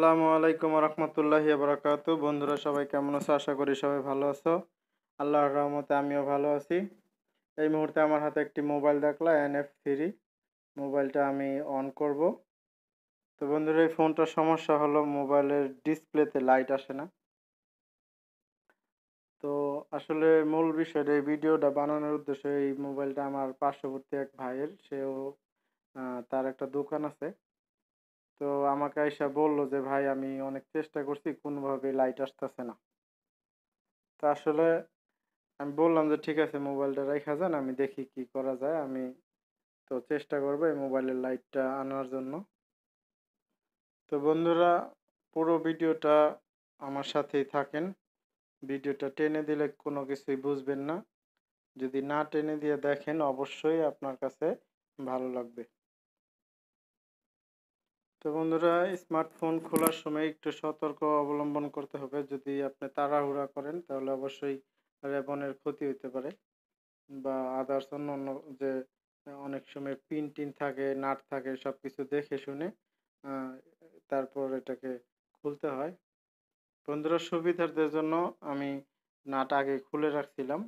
আসসালামু আলাইকুম রহমতুল্লাহ বরকাত বন্ধুরা সবাই কেমন আছো আশা করি সবাই ভালো আছো আল্লাহর রহমতে আমিও ভালো আছি এই মুহূর্তে আমার হাতে একটি মোবাইল দেখলা এন এফ থ্রি মোবাইলটা আমি অন করব তো বন্ধুরা এই ফোনটার সমস্যা হলো মোবাইলের ডিসপ্লেতে লাইট আসে না তো আসলে মূল বিষয়টা এই ভিডিওটা বানানোর উদ্দেশ্যে এই মোবাইলটা আমার পার্শ্ববর্তী এক ভাইয়ের সেও তার একটা দোকান আছে তো আমাকে আইসা বললো যে ভাই আমি অনেক চেষ্টা করছি কোনোভাবে লাইট আসতেছে না তো আসলে আমি বললাম যে ঠিক আছে মোবাইলটা রেখা যান আমি দেখি কি করা যায় আমি তো চেষ্টা করবো এই মোবাইলের লাইটটা আনার জন্য তো বন্ধুরা পুরো ভিডিওটা আমার সাথেই থাকেন ভিডিওটা টেনে দিলে কোনো কিছুই বুঝবেন না যদি না টেনে দিয়ে দেখেন অবশ্যই আপনার কাছে ভালো লাগবে তো বন্ধুরা স্মার্টফোন খোলার সময় একটু সতর্ক অবলম্বন করতে হবে যদি আপনি তাড়াহুড়া করেন তাহলে অবশ্যই রেবনের ক্ষতি হতে পারে বা আদার্স অন্য অন্য যে অনেক সময় পিন টিন থাকে নাট থাকে সব কিছু দেখে শুনে তারপর এটাকে খুলতে হয় বন্ধুরা সুবিধার্থের জন্য আমি নাট আগে খুলে রাখছিলাম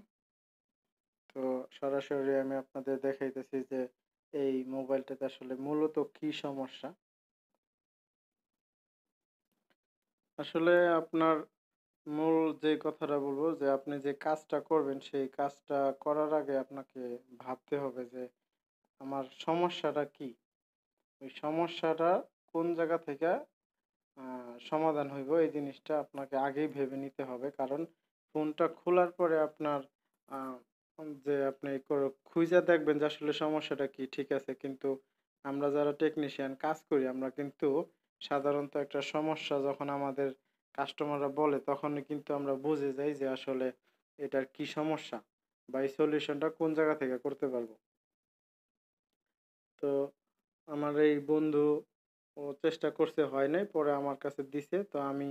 তো সরাসরি আমি আপনাদের দেখাইতেছি যে এই মোবাইলটাতে আসলে মূলত কি সমস্যা আসলে আপনার মূল যে কথাটা বলবো যে আপনি যে কাজটা করবেন সেই কাজটা করার আগে আপনাকে ভাবতে হবে যে আমার সমস্যাটা কি ওই সমস্যাটা কোন জায়গা থেকে সমাধান হইব এই জিনিসটা আপনাকে আগেই ভেবে নিতে হবে কারণ ফোনটা খোলার পরে আপনার যে আপনি খুঁজে দেখবেন যে আসলে সমস্যাটা কি ঠিক আছে কিন্তু আমরা যারা টেকনিশিয়ান কাজ করি আমরা কিন্তু সাধারণত একটা সমস্যা যখন আমাদের কাস্টমাররা বলে তখনই কিন্তু আমরা বুঝে যাই যে আসলে এটার কি সমস্যা বা এই সলিউশনটা কোন জায়গা থেকে করতে পারবো তো আমার এই বন্ধু ও চেষ্টা করছে হয় নাই পরে আমার কাছে দিছে তো আমি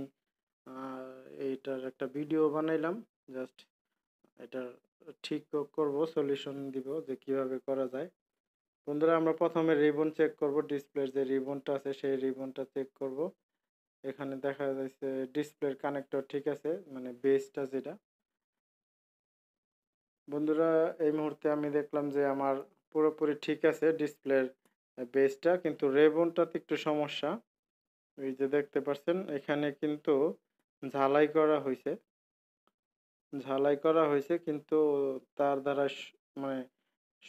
এইটার একটা ভিডিও বানাইলাম জাস্ট এটার ঠিক করব সলিউশন দিব যে কিভাবে করা যায় বন্ধুরা আমরা প্রথমে রিবন চেক করব ডিসপ্লের যে রিবনটা আছে সেই রিবনটা চেক করব এখানে দেখা যাচ্ছে ডিসপ্লের কানেক্টর ঠিক আছে মানে বেসটা যেটা বন্ধুরা এই মুহূর্তে আমি দেখলাম যে আমার পুরোপুরি ঠিক আছে ডিসপ্লের বেসটা কিন্তু রেবনটাতে একটু সমস্যা এই যে দেখতে পাচ্ছেন এখানে কিন্তু ঝালাই করা হয়েছে ঝালাই করা হয়েছে কিন্তু তার দ্বারা মানে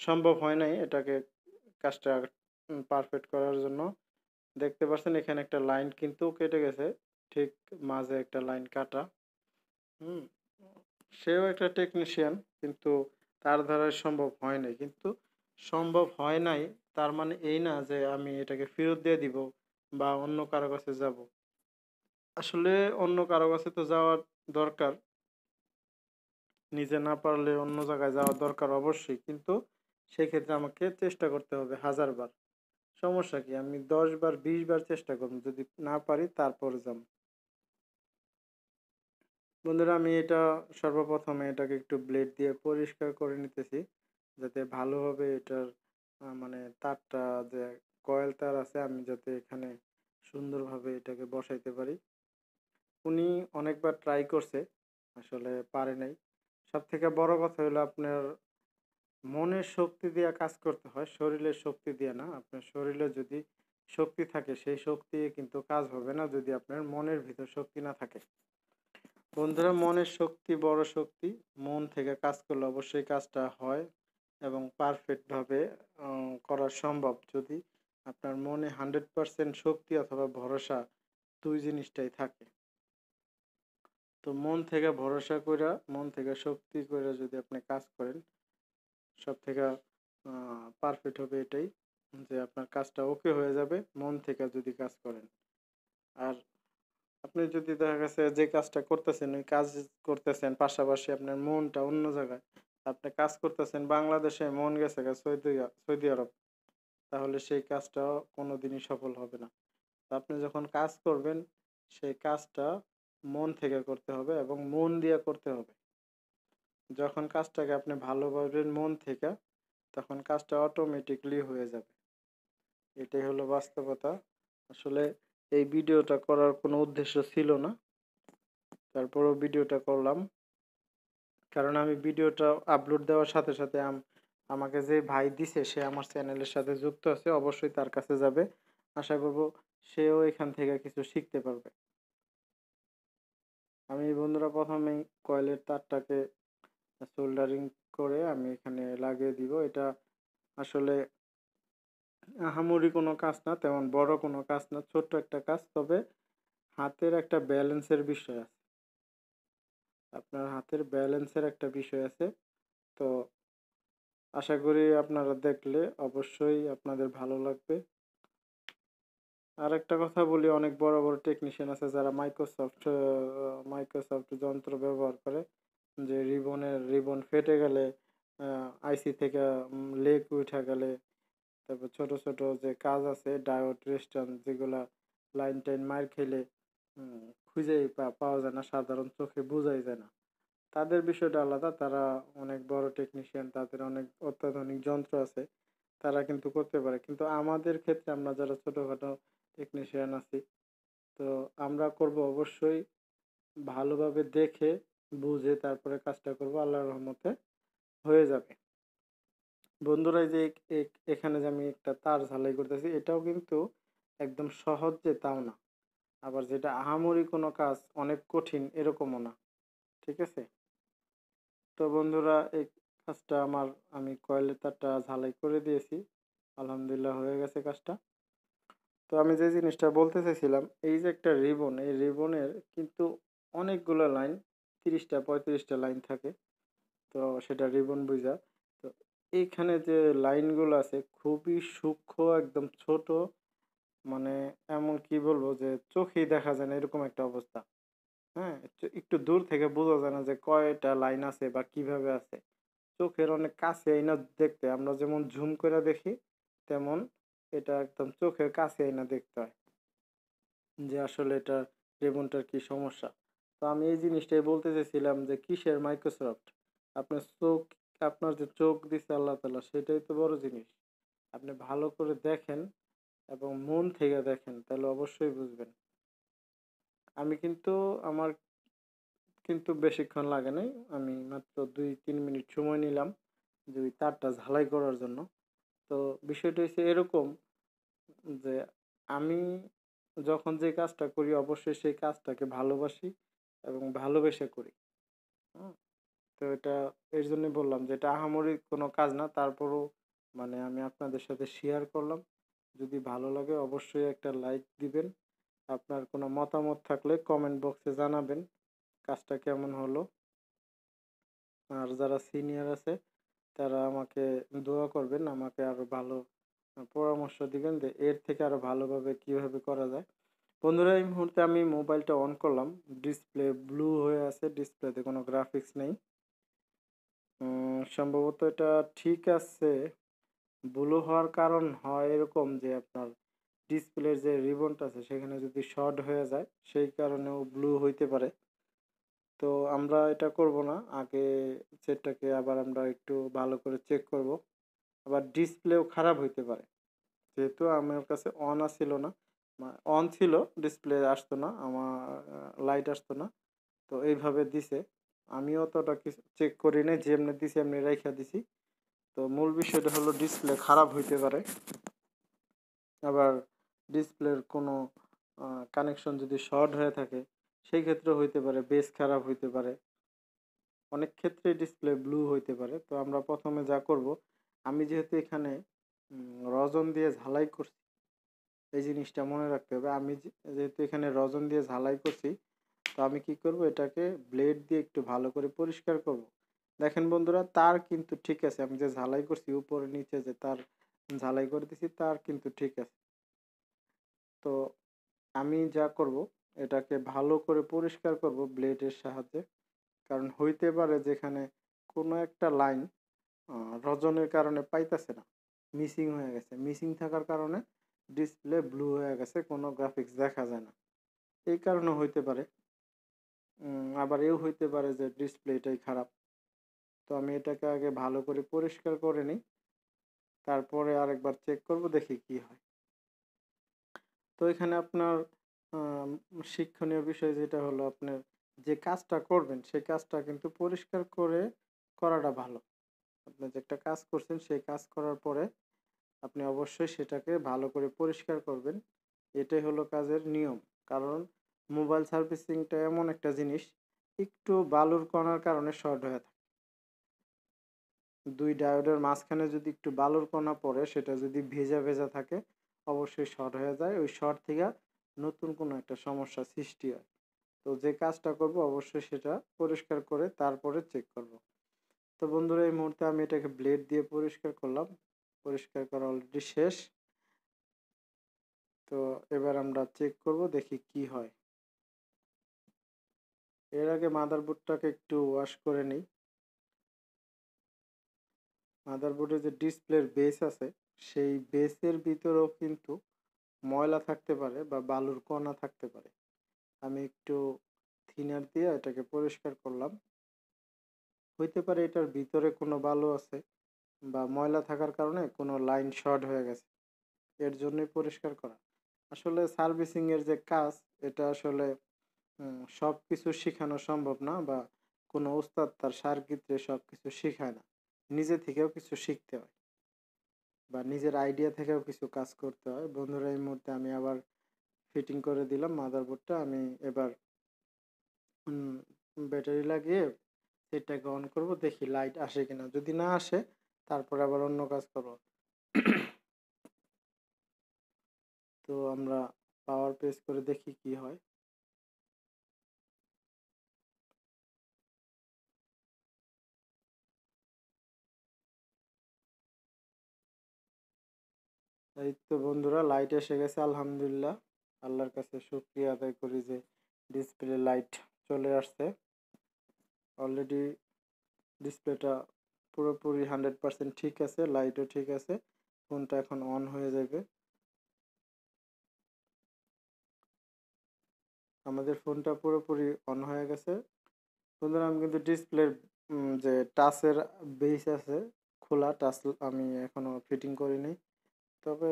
সম্ভব হয় নাই এটাকে কাজটা পারফেক্ট করার জন্য দেখতে পাচ্ছেন এখানে একটা লাইন কিন্তু কেটে গেছে ঠিক মাঝে একটা লাইন কাটা হুম সেও একটা টেকনিশিয়ান কিন্তু তার দ্বারা সম্ভব হয় নাই কিন্তু সম্ভব হয় নাই তার মানে এই না যে আমি এটাকে ফেরত দিয়ে দিব বা অন্য কারো কাছে যাব আসলে অন্য কারো কাছে তো যাওয়ার দরকার নিজে না পারলে অন্য জায়গায় যাওয়ার দরকার অবশ্যই কিন্তু সেই ক্ষেত্রে আমাকে চেষ্টা করতে হবে হাজারবার সমস্যা কি আমি দশ বার বিশ বার চেষ্টা করব যদি না পারি তারপর যাব বন্ধুরা আমি এটা সর্বপ্রথমে এটাকে একটু ব্লেড দিয়ে পরিষ্কার করে নিতেছি যাতে ভালোভাবে এটার মানে তারটা যে কয়েল তার আছে আমি যাতে এখানে সুন্দরভাবে এটাকে বসাইতে পারি উনি অনেকবার ট্রাই করছে আসলে পারে নাই সব থেকে বড় কথা হলো আপনার মনের শক্তি দিয়ে কাজ করতে হয় শরীরের শক্তি দিয়ে না আপনার শরীরে যদি শক্তি থাকে সেই শক্তি কিন্তু কাজ হবে না যদি আপনার মনের ভিতর শক্তি না থাকে বন্ধুরা মনের শক্তি বড় শক্তি মন থেকে কাজ করলে অবশ্যই কাজটা হয় এবং পারফেক্টভাবে করা সম্ভব যদি আপনার মনে হান্ড্রেড পারসেন্ট শক্তি অথবা ভরসা দুই জিনিসটাই থাকে তো মন থেকে ভরসা করে মন থেকে শক্তি করে যদি আপনি কাজ করেন সব থেকে পারফেক্ট হবে এটাই যে আপনার কাজটা ওকে হয়ে যাবে মন থেকে যদি কাজ করেন আর আপনি যদি দেখা গেছে যে কাজটা করতেছেন ওই কাজ করতেছেন পাশাপাশি আপনার মনটা অন্য জায়গায় আপনি কাজ করতেছেন বাংলাদেশে মন গেছে সৌদি সৌদি আরব তাহলে সেই কাজটা কোনো দিনই সফল হবে না আপনি যখন কাজ করবেন সেই কাজটা মন থেকে করতে হবে এবং মন দিয়ে করতে হবে যখন কাজটাকে আপনি ভালোভাবেন মন থেকে তখন কাজটা অটোমেটিকলি হয়ে যাবে এটাই হলো বাস্তবতা আসলে এই ভিডিওটা করার কোনো উদ্দেশ্য ছিল না তারপরও ভিডিওটা করলাম কারণ আমি ভিডিওটা আপলোড দেওয়ার সাথে সাথে আমাকে যে ভাই দিছে সে আমার চ্যানেলের সাথে যুক্ত আছে অবশ্যই তার কাছে যাবে আশা করব সেও এখান থেকে কিছু শিখতে পারবে আমি বন্ধুরা প্রথমেই কয়েলের তারটাকে সোল্ডারিং করে আমি এখানে লাগিয়ে দিব এটা আসলে আহামরি কোনো কাজ না তেমন বড় কোনো কাজ না ছোট্ট একটা কাজ তবে হাতের একটা ব্যালেন্সের বিষয় আছে আপনার হাতের ব্যালেন্সের একটা বিষয় আছে তো আশা করি আপনারা দেখলে অবশ্যই আপনাদের ভালো লাগবে আর একটা কথা বলি অনেক বড় বড় টেকনিশিয়ান আছে যারা মাইক্রোসফট মাইক্রোসফট যন্ত্র ব্যবহার করে যে রিবনের রিবন ফেটে গেলে আইসি থেকে লেক উঠে গেলে তারপর ছোট ছোট যে কাজ আছে ডায়োড রেস্টান যেগুলা লাইন টাইন মার খেলে খুঁজেই পাওয়া যায় না সাধারণ চোখে বোঝাই যায় না তাদের বিষয়টা আলাদা তারা অনেক বড় টেকনিশিয়ান তাদের অনেক অত্যাধুনিক যন্ত্র আছে তারা কিন্তু করতে পারে কিন্তু আমাদের ক্ষেত্রে আমরা যারা ছোটোখাটো টেকনিশিয়ান আছি তো আমরা করব অবশ্যই ভালোভাবে দেখে বুঝে তারপরে কাজটা করব আল্লাহর রহমতে হয়ে যাবে বন্ধুরা যে এখানে যে আমি একটা তার ঝালাই করতেছি এটাও কিন্তু একদম সহজ যে তাও না আবার যেটা আহামরি কোনো কাজ অনেক কঠিন এরকমও না ঠিক আছে তো বন্ধুরা এই কাজটা আমার আমি কয়লের তারটা ঝালাই করে দিয়েছি আলহামদুলিল্লাহ হয়ে গেছে কাজটা তো আমি যে জিনিসটা বলতে চাইছিলাম এই যে একটা রিবন এই রিবনের কিন্তু অনেকগুলো লাইন তিরিশটা পঁয়ত্রিশটা লাইন থাকে তো সেটা রিবন বুঝা তো এইখানে যে লাইনগুলো আছে খুবই সূক্ষ্ম একদম ছোট মানে এমন কি বলবো যে চোখেই দেখা যায় না এরকম একটা অবস্থা হ্যাঁ একটু দূর থেকে বোঝা যায় না যে কয়টা লাইন আছে বা কিভাবে আছে চোখের অনেক কাছে না দেখতে আমরা যেমন ঝুম করে দেখি তেমন এটা একদম চোখের কাছে আইনা দেখতে হয় যে আসলে এটা রেবনটার কি সমস্যা তো আমি এই জিনিসটাই বলতে চাইছিলাম যে কিসের মাইক্রোসফট আপনার চোখ আপনার যে চোখ দিচ্ছে আল্লাহ তালা সেটাই তো বড় জিনিস আপনি ভালো করে দেখেন এবং মন থেকে দেখেন তাহলে অবশ্যই বুঝবেন আমি কিন্তু আমার কিন্তু বেশিক্ষণ লাগে নাই আমি মাত্র দুই তিন মিনিট সময় নিলাম যে ওই তারটা ঝালাই করার জন্য তো বিষয়টা হচ্ছে এরকম যে আমি যখন যে কাজটা করি অবশ্যই সেই কাজটাকে ভালোবাসি এবং ভালোবেসে করি হুম তো এটা এর জন্য বললাম যে এটা আহামরি কোনো কাজ না তারপরও মানে আমি আপনাদের সাথে শেয়ার করলাম যদি ভালো লাগে অবশ্যই একটা লাইক দিবেন আপনার কোনো মতামত থাকলে কমেন্ট বক্সে জানাবেন কাজটা কেমন হলো আর যারা সিনিয়র আছে তারা আমাকে দোয়া করবেন আমাকে আরও ভালো পরামর্শ দিবেন যে এর থেকে আরও ভালোভাবে কিভাবে করা যায় বন্ধুরা এই মুহূর্তে আমি মোবাইলটা অন করলাম ডিসপ্লে ব্লু হয়ে আছে ডিসপ্লেতে কোনো গ্রাফিক্স নেই সম্ভবত এটা ঠিক আছে ব্লু হওয়ার কারণ হয় এরকম যে আপনার ডিসপ্লের যে রিবনটা আছে সেখানে যদি শর্ট হয়ে যায় সেই কারণেও ব্লু হইতে পারে তো আমরা এটা করব না আগে সেটটাকে আবার আমরা একটু ভালো করে চেক করব আবার ডিসপ্লেও খারাপ হইতে পারে যেহেতু আমার কাছে অন ছিল না অন ছিল ডিসপ্লে আসতো না আমার লাইট আসতো না তো এইভাবে দিছে আমিও অতটা কিছু চেক করি নাই যেমনি দিছি এমনি রেখা দিছি তো মূল বিষয়টা হলো ডিসপ্লে খারাপ হইতে পারে আবার ডিসপ্লের কোনো কানেকশন যদি শর্ট হয়ে থাকে সেই ক্ষেত্রে হইতে পারে বেস খারাপ হইতে পারে অনেক ক্ষেত্রে ডিসপ্লে ব্লু হইতে পারে তো আমরা প্রথমে যা করব আমি যেহেতু এখানে রজন দিয়ে ঝালাই করছি এই জিনিসটা মনে রাখতে হবে আমি যেহেতু এখানে রজন দিয়ে ঝালাই করছি তো আমি কি করব এটাকে ব্লেড দিয়ে একটু ভালো করে পরিষ্কার করব। দেখেন বন্ধুরা তার কিন্তু ঠিক আছে আমি যে ঝালাই করছি উপরে নিচে যে তার ঝালাই করে দিছি তার কিন্তু ঠিক আছে তো আমি যা করব এটাকে ভালো করে পরিষ্কার করব ব্লেডের সাহায্যে কারণ হইতে পারে যেখানে কোনো একটা লাইন রজনের কারণে পাইতেছে না মিসিং হয়ে গেছে মিসিং থাকার কারণে ডিসপ্লে ব্লু হয়ে গেছে কোনো গ্রাফিক্স দেখা যায় না এই কারণে হইতে পারে আবার এও হইতে পারে যে ডিসপ্লেটাই খারাপ তো আমি এটাকে আগে ভালো করে পরিষ্কার করে নিই তারপরে আরেকবার চেক করব দেখি কি হয় তো এখানে আপনার শিক্ষণীয় বিষয় যেটা হলো আপনার যে কাজটা করবেন সেই কাজটা কিন্তু পরিষ্কার করে করাটা ভালো আপনি যে একটা কাজ করছেন সেই কাজ করার পরে আপনি অবশ্যই সেটাকে ভালো করে পরিষ্কার করবেন এটাই হলো কাজের নিয়ম কারণ মোবাইল সার্ভিসিংটা এমন একটা জিনিস একটু বালুর কণার কারণে শর্ট হয়ে থাকে দুই ডায়োডের মাঝখানে যদি একটু বালুর কণা পড়ে সেটা যদি ভেজা ভেজা থাকে অবশ্যই শর্ট হয়ে যায় ওই শর্ট থেকে নতুন কোনো একটা সমস্যা সৃষ্টি হয় তো যে কাজটা করব অবশ্যই সেটা পরিষ্কার করে তারপরে চেক করব তো বন্ধুরা এই মুহূর্তে আমি এটাকে ব্লেড দিয়ে পরিষ্কার করলাম পরিষ্কার করা অলরেডি শেষ তো এবার আমরা চেক করব দেখি কি হয় এর আগে মাদারবোর্ডটাকে একটু ওয়াশ করে নিই মাদারবোর্ডের যে ডিসপ্লের বেস আছে সেই বেসের ভিতরেও কিন্তু ময়লা থাকতে পারে বা বালুর কণা থাকতে পারে আমি একটু থিনার দিয়ে এটাকে পরিষ্কার করলাম হইতে পারে এটার ভিতরে কোনো বালু আছে বা ময়লা থাকার কারণে কোনো লাইন শর্ট হয়ে গেছে এর জন্যই পরিষ্কার করা আসলে সার্ভিসিংয়ের যে কাজ এটা আসলে সব কিছু শেখানো সম্ভব না বা কোনো ওস্তাদ তার সার্গিত্রে সব কিছু শেখায় না নিজে থেকেও কিছু শিখতে হয় বা নিজের আইডিয়া থেকেও কিছু কাজ করতে হয় বন্ধুরা এই মুহূর্তে আমি আবার ফিটিং করে দিলাম মাদারবোর্ডটা আমি এবার ব্যাটারি লাগিয়ে সেটাকে অন করব দেখি লাইট আসে কিনা যদি না আসে তারপর আবার অন্য কাজ করব তো আমরা পাওয়ার প্রেস করে দেখি কি হয় এই তো বন্ধুরা লাইট এসে গেছে আলহামদুলিল্লাহ আল্লাহর কাছে শুক্রিয়া আদায় করি যে ডিসপ্লে লাইট চলে আসছে অলরেডি ডিসপ্লেটা পুরোপুরি হান্ড্রেড পারসেন্ট ঠিক আছে লাইটও ঠিক আছে ফোনটা এখন অন হয়ে যাবে আমাদের ফোনটা পুরোপুরি অন হয়ে গেছে বন্ধুরা আমি কিন্তু ডিসপ্লের যে টাচের বেস আছে খোলা টাচ আমি এখনও ফিটিং করিনি তবে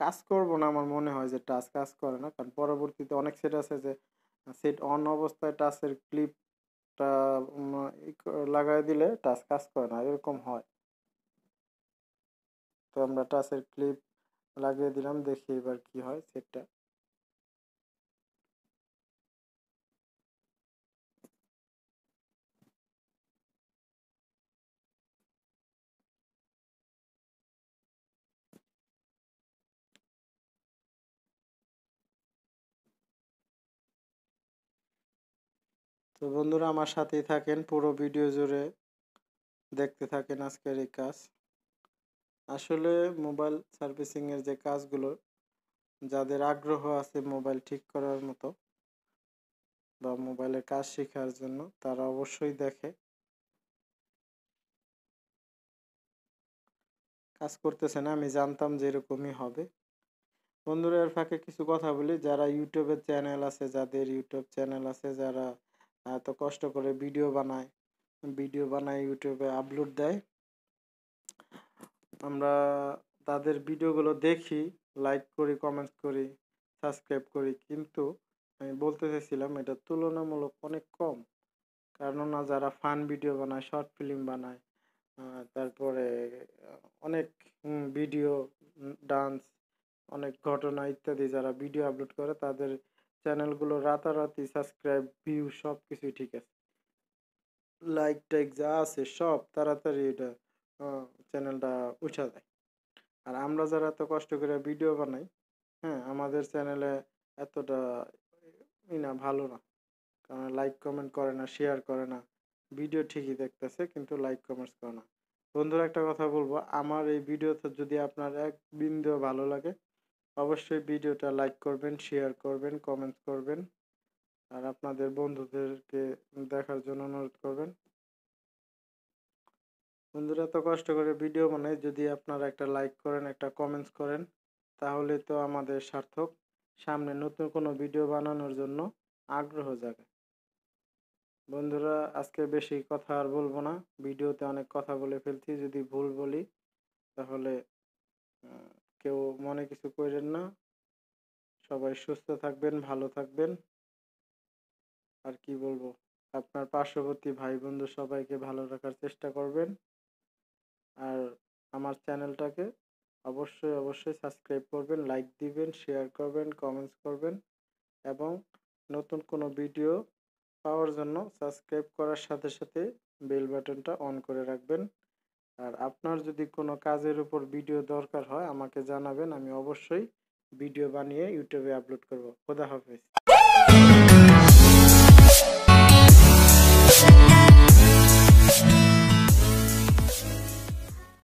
কাজ করব না আমার মনে হয় যে টাচ কাজ করে না কারণ পরবর্তীতে অনেক সেট আছে যে সেট অন অবস্থায় টাচের ক্লিপ একটা লাগাই দিলে টাচ কাজ করে না এরকম হয় তো আমরা টাচের ক্লিপ লাগিয়ে দিলাম দেখি এবার কি হয় সেটটা তো বন্ধুরা আমার সাথেই থাকেন পুরো ভিডিও জুড়ে দেখতে থাকেন আজকের এই কাজ আসলে মোবাইল সার্ভিসিংয়ের যে কাজগুলো যাদের আগ্রহ আছে মোবাইল ঠিক করার মতো বা মোবাইলের কাজ শেখার জন্য তারা অবশ্যই দেখে কাজ করতেছে না আমি জানতাম যে এরকমই হবে বন্ধুরা এর ফাঁকে কিছু কথা বলি যারা ইউটিউবের চ্যানেল আছে যাদের ইউটিউব চ্যানেল আছে যারা এত কষ্ট করে ভিডিও বানায় ভিডিও বানায় ইউটিউবে আপলোড দেয় আমরা তাদের ভিডিওগুলো দেখি লাইক করি কমেন্টস করি সাবস্ক্রাইব করি কিন্তু আমি বলতে চাইছিলাম এটা তুলনামূলক অনেক কম কেননা যারা ফান ভিডিও বানায় শর্ট ফিল্ম বানায় তারপরে অনেক ভিডিও ডান্স অনেক ঘটনা ইত্যাদি যারা ভিডিও আপলোড করে তাদের চ্যানেলগুলো রাতারাতি সাবস্ক্রাইব ভিউ সব কিছুই ঠিক আছে লাইক টাইক যা আছে সব তাড়াতাড়ি এটা চ্যানেলটা উঠা যায় আর আমরা যারা এত কষ্ট করে ভিডিও বানাই হ্যাঁ আমাদের চ্যানেলে এতটা ই না ভালো না কারণ লাইক কমেন্ট করে না শেয়ার করে না ভিডিও ঠিকই দেখতেছে কিন্তু লাইক কমেন্টস করে না বন্ধুরা একটা কথা বলবো আমার এই ভিডিওতে যদি আপনার এক বিন্দু ভালো লাগে অবশ্যই ভিডিওটা লাইক করবেন শেয়ার করবেন কমেন্ট করবেন আর আপনাদের বন্ধুদেরকে দেখার জন্য অনুরোধ করবেন বন্ধুরা তো কষ্ট করে ভিডিও মানে যদি আপনারা একটা লাইক করেন একটা কমেন্টস করেন তাহলে তো আমাদের সার্থক সামনে নতুন কোনো ভিডিও বানানোর জন্য আগ্রহ জাগে বন্ধুরা আজকে বেশি কথা আর বলবো না ভিডিওতে অনেক কথা বলে ফেলছি যদি ভুল বলি তাহলে কেউ মনে কিছু করেন না সবাই সুস্থ থাকবেন ভালো থাকবেন আর কি বলবো আপনার পার্শ্ববর্তী ভাই বন্ধু সবাইকে ভালো রাখার চেষ্টা করবেন আর আমার চ্যানেলটাকে অবশ্যই অবশ্যই সাবস্ক্রাইব করবেন লাইক দিবেন শেয়ার করবেন কমেন্টস করবেন এবং নতুন কোনো ভিডিও পাওয়ার জন্য সাবস্ক্রাইব করার সাথে সাথে বেল বাটনটা অন করে রাখবেন আর আপনার যদি কোনো কাজের উপর ভিডিও দরকার হয় আমাকে জানাবেন আমি অবশ্যই ভিডিও বানিয়ে ইউটিউবে আপলোড করব খোদা হাফেজ